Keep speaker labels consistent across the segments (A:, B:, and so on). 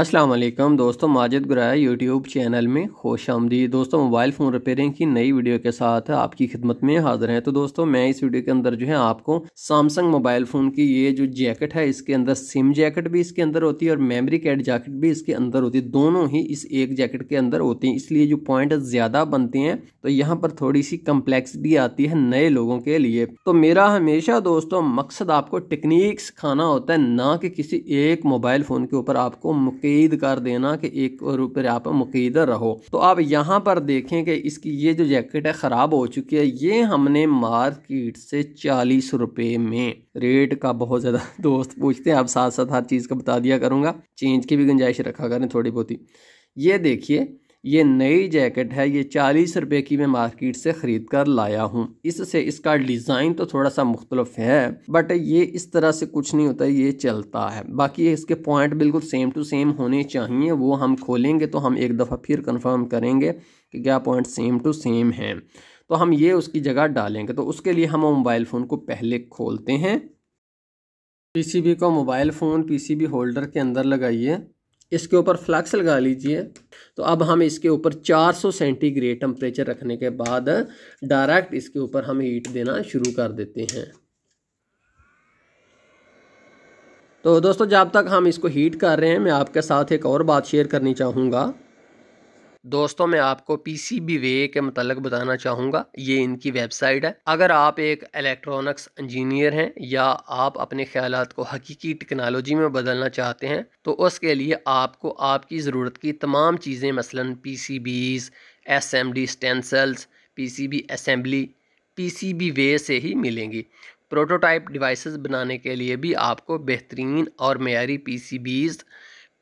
A: असलम दोस्तों Majid गुराया YouTube channel में खुश आमदी दोस्तों मोबाइल फ़ोन रिपेयरिंग की नई वीडियो के साथ आपकी खिदमत में हाजिर हैं तो दोस्तों मैं इस वीडियो के अंदर जो है आपको सैमसंग मोबाइल फ़ोन की ये जो जैकेट है इसके अंदर सिम जैकेट भी इसके अंदर होती है और मेमरी कार्ड जैकेट भी इसके अंदर होती है दोनों ही इस एक जैकेट के अंदर होती हैं इसलिए जो पॉइंट ज़्यादा बनते हैं तो यहाँ पर थोड़ी सी कम्प्लेक्सिटी आती है नए लोगों के लिए तो मेरा हमेशा दोस्तों मकसद आपको टेक्निक सिखाना होता है ना कि किसी एक मोबाइल फ़ोन के ऊपर आपको मुकीद कर देना कि एक रुपये आप मुकीद रहो तो आप यहाँ पर देखें कि इसकी ये जो जैकेट है ख़राब हो चुकी है ये हमने मार्केट से चालीस रुपये में रेट का बहुत ज़्यादा दोस्त पूछते हैं आप साथ साथ हर चीज़ का बता दिया करूँगा चेंज की भी गुंजाइश रखा करें थोड़ी बहुत ही ये देखिए ये नई जैकेट है ये चालीस रुपये की मैं मार्केट से ख़रीद कर लाया हूँ इससे इसका डिज़ाइन तो थोड़ा सा मुख्तलफ है बट ये इस तरह से कुछ नहीं होता ये चलता है बाकी इसके पॉइंट बिल्कुल सेम टू सेम होने चाहिए वो हम खोलेंगे तो हम एक दफ़ा फिर कन्फर्म करेंगे कि क्या पॉइंट सेम टू सेम है तो हम ये उसकी जगह डालेंगे तो उसके लिए हम मोबाइल फ़ोन को पहले खोलते हैं पीसीबी को मोबाइल फ़ोन पीसीबी होल्डर के अंदर लगाइए इसके ऊपर फ्लैक्स लगा लीजिए तो अब हम इसके ऊपर 400 सेंटीग्रेड टेम्परेचर रखने के बाद डायरेक्ट इसके ऊपर हम हीट देना शुरू कर देते हैं तो दोस्तों जब तक हम इसको हीट कर रहे हैं मैं आपके साथ एक और बात शेयर करनी चाहूँगा दोस्तों मैं आपको पी सी बी वे के मतलब बताना चाहूँगा ये इनकी वेबसाइट है अगर आप एक इलेक्ट्रॉनिक्स इंजीनियर हैं या आप अपने ख्याल को हकीकी टेक्नोलॉजी में बदलना चाहते हैं तो उसके लिए आपको आपकी ज़रूरत की तमाम चीज़ें मसलन P C Bs S M D stencils P C B assembly P C B way से ही मिलेंगी प्रोटोटाइप डिवाइसेस बनाने के लिए भी आपको बेहतरीन और मैारी पी सी बीज़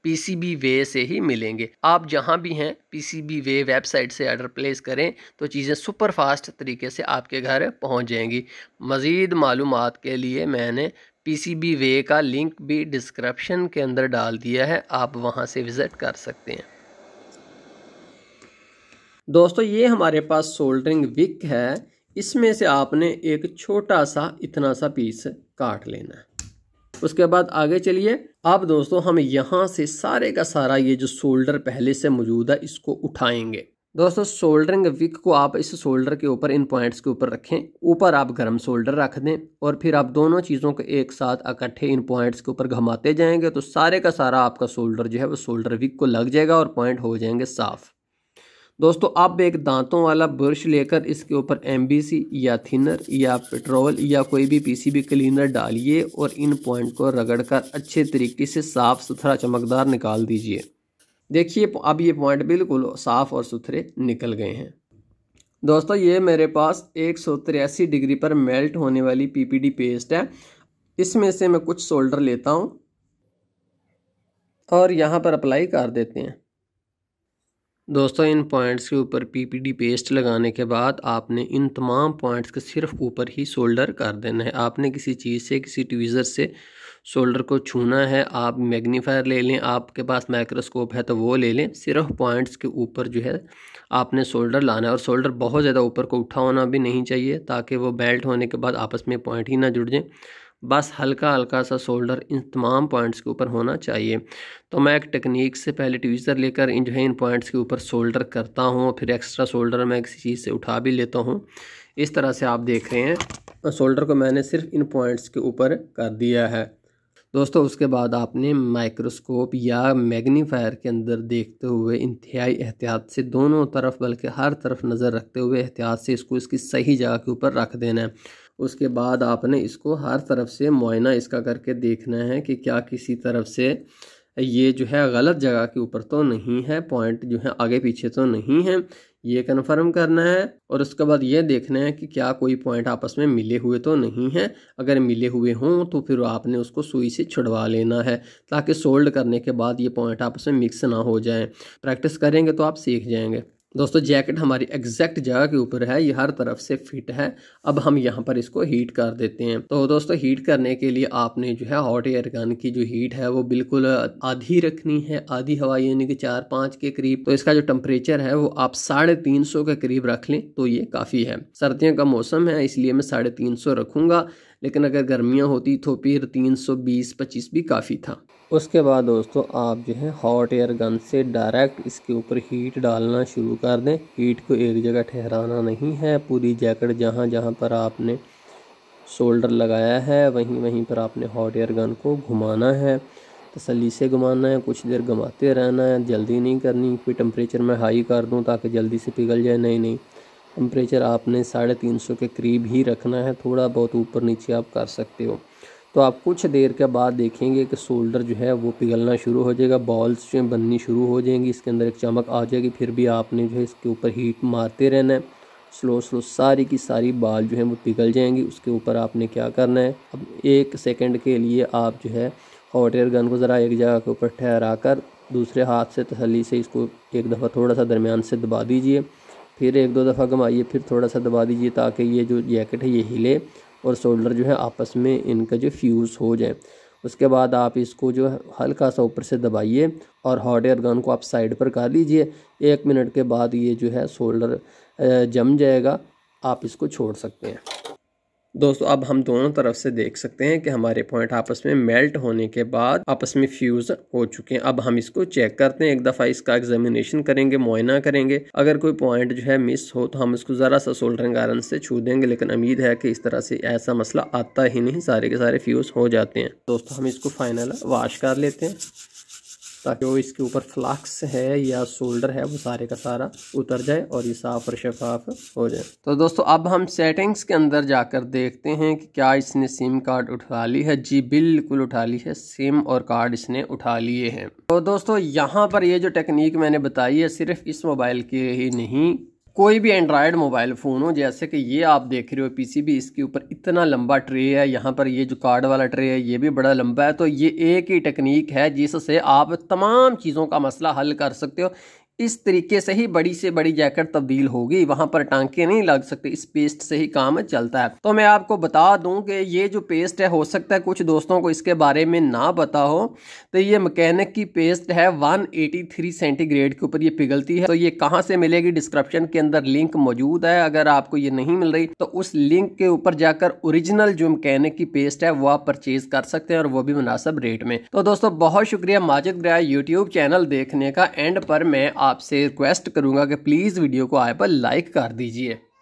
A: पीसीबी वे से ही मिलेंगे आप जहाँ भी हैं पीसीबी वे वेबसाइट से आर्डर प्लेस करें तो चीज़ें सुपर फास्ट तरीके से आपके घर पहुँच जाएंगी मज़ीद मालूम के लिए मैंने पीसीबी वे का लिंक भी डिस्क्रिप्शन के अंदर डाल दिया है आप वहाँ से विज़िट कर सकते हैं दोस्तों ये हमारे पास सोल्डरिंग विक है इसमें से आपने एक छोटा सा इतना सा पीस काट लेना है उसके बाद आगे चलिए अब दोस्तों हम यहाँ से सारे का सारा ये जो शोल्डर पहले से मौजूद है इसको उठाएंगे दोस्तों शोल्डरिंग विक को आप इस शोल्डर के ऊपर इन पॉइंट्स के ऊपर रखें ऊपर आप गर्म शोल्डर रख दें और फिर आप दोनों चीज़ों को एक साथ इकट्ठे इन पॉइंट्स के ऊपर घमाते जाएंगे तो सारे का सारा आपका शोल्डर जो है वो शोल्डर विक को लग जाएगा और पॉइंट हो जाएंगे साफ़ दोस्तों आप एक दांतों वाला ब्रश लेकर इसके ऊपर एम या थिनर या पेट्रोल या कोई भी पीसीबी क्लीनर डालिए और इन पॉइंट को रगड़कर अच्छे तरीके से साफ़ सुथरा चमकदार निकाल दीजिए देखिए अब ये पॉइंट बिल्कुल साफ़ और सुथरे निकल गए हैं दोस्तों ये मेरे पास एक डिग्री पर मेल्ट होने वाली पी पेस्ट है इसमें से मैं कुछ शोल्डर लेता हूँ और यहाँ पर अप्लाई कर देते हैं दोस्तों इन पॉइंट्स के ऊपर पीपीडी पेस्ट लगाने के बाद आपने इन तमाम पॉइंट्स के सिर्फ ऊपर ही सोल्डर कर देना है आपने किसी चीज़ से किसी ट्वीज़र से शोल्डर को छूना है आप मैग्नीफायर ले लें आपके पास माइक्रोस्कोप है तो वो ले लें सिर्फ पॉइंट्स के ऊपर जो है आपने शोल्डर लाना है और शोल्डर बहुत ज़्यादा ऊपर को उठा होना भी नहीं चाहिए ताकि वो बेल्ट होने के बाद आपस में पॉइंट ही ना जुड़ जाएँ बस हल्का हल्का सा शोल्डर इन तमाम पॉइंट्स के ऊपर होना चाहिए तो मैं एक टेक्निक से पहले ट्वीज़र लेकर इन जो है इन पॉइंट्स के ऊपर शोल्डर करता हूँ फिर एक्स्ट्रा शोल्डर मैं किसी चीज़ से उठा भी लेता हूँ इस तरह से आप देख रहे हैं शोल्डर को मैंने सिर्फ इन पॉइंट्स के ऊपर कर दिया है दोस्तों उसके बाद आपने माइक्रोस्कोप या मैग्नीफायर के अंदर देखते हुए इंतहाई एहतियात से दोनों तरफ बल्कि हर तरफ नज़र रखते हुए एहतियात से इसको इसकी सही जगह के ऊपर रख देना है उसके बाद आपने इसको हर तरफ से मुआयना इसका करके देखना है कि क्या किसी तरफ से ये जो है गलत जगह के ऊपर तो नहीं है पॉइंट जो है आगे पीछे तो नहीं है ये कन्फर्म करना है और उसके बाद ये देखना है कि क्या कोई पॉइंट आपस में मिले हुए तो नहीं है अगर मिले हुए हों तो फिर आपने उसको सुई से छुड़वा लेना है ताकि सोल्ड करने के बाद ये पॉइंट आपस में मिक्स ना हो जाए प्रैक्टिस करेंगे तो आप सीख जाएंगे दोस्तों जैकेट हमारी एग्जैक्ट जगह के ऊपर है ये हर तरफ से फिट है अब हम यहाँ पर इसको हीट कर देते हैं तो दोस्तों हीट करने के लिए आपने जो है हॉट एयर गन की जो हीट है वो बिल्कुल आधी रखनी है आधी हवा यानी कि चार पाँच के करीब तो इसका जो टेम्परेचर है वो आप साढ़े तीन सौ के करीब रख लें तो ये काफ़ी है सर्दियों का मौसम है इसलिए मैं साढ़े तीन सौ रखूँगा लेकिन अगर गर्मियाँ होती तो फिर तीन सौ बीस पच्चीस भी काफ़ी था उसके बाद दोस्तों आप जो है हॉट एयर गन से डायरेक्ट इसके ऊपर हीट डालना शुरू कर दें हीट को एक जगह ठहराना नहीं है पूरी जैकेट जहाँ जहाँ पर आपने शोल्डर लगाया है वहीं वहीं पर आपने हॉट एयर गन को घुमाना है तसली से घुमाना है कुछ देर घुमाते रहना है जल्दी नहीं करनी फिर टम्परेचर मैं हाई कर दूँ ताकि जल्दी से पिघल जाए नहीं नहीं टम्परेचर आपने साढ़े तीन सौ के करीब ही रखना है थोड़ा बहुत ऊपर नीचे आप कर सकते हो तो आप कुछ देर के बाद देखेंगे कि शोल्डर जो है वो पिघलना शुरू हो जाएगा बॉल्स जो है बननी शुरू हो जाएंगी इसके अंदर एक चमक आ जाएगी फिर भी आपने जो है इसके ऊपर हीट मारते रहना है स्लो स्लो सारी की सारी बाल जो है वो पिघल जाएंगी उसके ऊपर आपने क्या करना है अब एक सेकेंड के लिए आप जो है हॉट एयर गन को ज़रा एक जगह के ऊपर ठहरा कर दूसरे हाथ से तसली से इसको एक दफ़ा थोड़ा सा दरमियान से दबा दीजिए फिर एक दो दफ़ा घुमाइए फिर थोड़ा सा दबा दीजिए ताकि ये जो जैकेट है ये हिले और शोल्डर जो है आपस में इनका जो फ्यूज़ हो जाए उसके बाद आप इसको जो है हल्का सा ऊपर से दबाइए और हॉट एयर गन को आप साइड पर कर लीजिए एक मिनट के बाद ये जो है शोल्डर जम जाएगा आप इसको छोड़ सकते हैं दोस्तों अब हम दोनों तरफ से देख सकते हैं कि हमारे पॉइंट आपस में मेल्ट होने के बाद आपस में फ्यूज हो चुके हैं अब हम इसको चेक करते हैं एक दफ़ा इसका एग्जामिनेशन करेंगे मुआयना करेंगे अगर कोई पॉइंट जो है मिस हो तो हम इसको ज़रा सा सोल्डरिंग आयरन से छू देंगे लेकिन उम्मीद है कि इस तरह से ऐसा मसला आता ही नहीं सारे के सारे फ्यूज़ हो जाते हैं दोस्तों हम इसको फाइनल वाश कर लेते हैं ताकि वो इसके ऊपर फ्लाक्स है या शोल्डर है वो सारे का सारा उतर जाए और ये साफ और शफाफ हो जाए तो दोस्तों अब हम सेटिंग्स के अंदर जाकर देखते हैं कि क्या इसने सिम कार्ड उठा ली है जी बिल्कुल उठा ली है सिम और कार्ड इसने उठा लिए हैं तो दोस्तों यहाँ पर ये जो टेक्निक मैंने बताई है सिर्फ इस मोबाइल के ही नहीं कोई भी एंड्रॉयड मोबाइल फ़ोन हो जैसे कि ये आप देख रहे हो पीसीबी इसके ऊपर इतना लंबा ट्रे है यहाँ पर ये जो कार्ड वाला ट्रे है ये भी बड़ा लंबा है तो ये एक ही टेक्निक है जिससे आप तमाम चीज़ों का मसला हल कर सकते हो इस तरीके से ही बड़ी से बड़ी जैकेट तब्दील होगी वहां पर टांके नहीं लग सकते इस पेस्ट से ही काम चलता है तो मैं आपको बता दूं कि ये जो पेस्ट है हो सकता है कुछ दोस्तों को इसके बारे में ना पता हो तो ये मकैनिक की पेस्ट है 183 सेंटीग्रेड के ऊपर ये पिघलती है तो ये कहाँ से मिलेगी डिस्क्रिप्शन के अंदर लिंक मौजूद है अगर आपको ये नहीं मिल रही तो उस लिंक के ऊपर जाकर ओरिजिनल जो मकैनिक की पेस्ट है वो आप परचेज कर सकते हैं और वो भी मुनासब रेट में तो दोस्तों बहुत शुक्रिया माजिद ग्रह यूट्यूब चैनल देखने का एंड पर मैं आपसे रिक्वेस्ट करूँगा कि प्लीज़ वीडियो को आए पर लाइक कर दीजिए